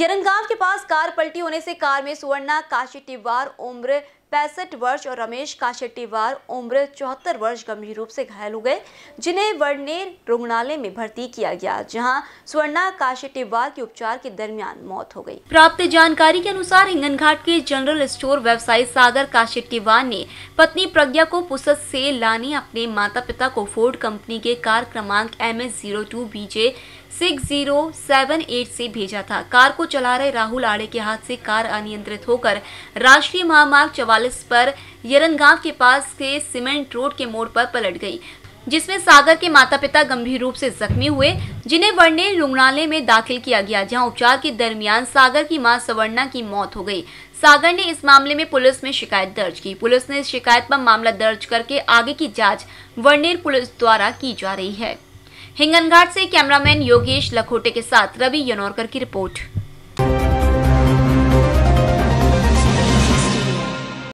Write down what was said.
यरनगांव के पास कार पलटी होने से कार में सुवर्णा काशी टिब्बार उम्र पैंसठ वर्ष और रमेश काशेट्टीवार उम्र चौहत्तर वर्ष गंभीर रूप से घायल हो गए जिन्हें वर्नेर रुग्णालय में भर्ती किया गया जहाँ स्वर्णा काशेट्टीवार की उपचार के दरमियान मौत हो गयी प्राप्त जानकारी के अनुसार इंगन के जनरल स्टोर व्यवसायी सागर काशेट्टीवार ने पत्नी प्रज्ञा को पुस्त से लाने अपने माता पिता को फोर्ड कंपनी के कार क्रमांक M S zero two B J six zero seven eight से भेजा था कार को चला रहे राहुल आड़े के हाथ से कार अनियंत्रित होकर राष्ट्रीय महामार्ग चवालीस 44 पर यरन गांव के पास के सीमेंट रोड के मोड़ पर पलट गई जिसमें सागर के माता पिता गंभीर रूप से जख्मी हुए जिन्हें वर्णे रुग्णालय में दाखिल किया गया जहां उपचार के दरमियान सागर की मां सवर्णा की मौत हो गई सागर ने इस मामले में पुलिस में शिकायत दर्ज की पुलिस ने इस शिकायत पर मामला दर्ज करके आगे की जांच वर्णेर पुलिस द्वारा की जा रही है हिंगनघाट से कैमरामैन योगेश लखोटे के साथ रवि यनौरकर की रिपोर्ट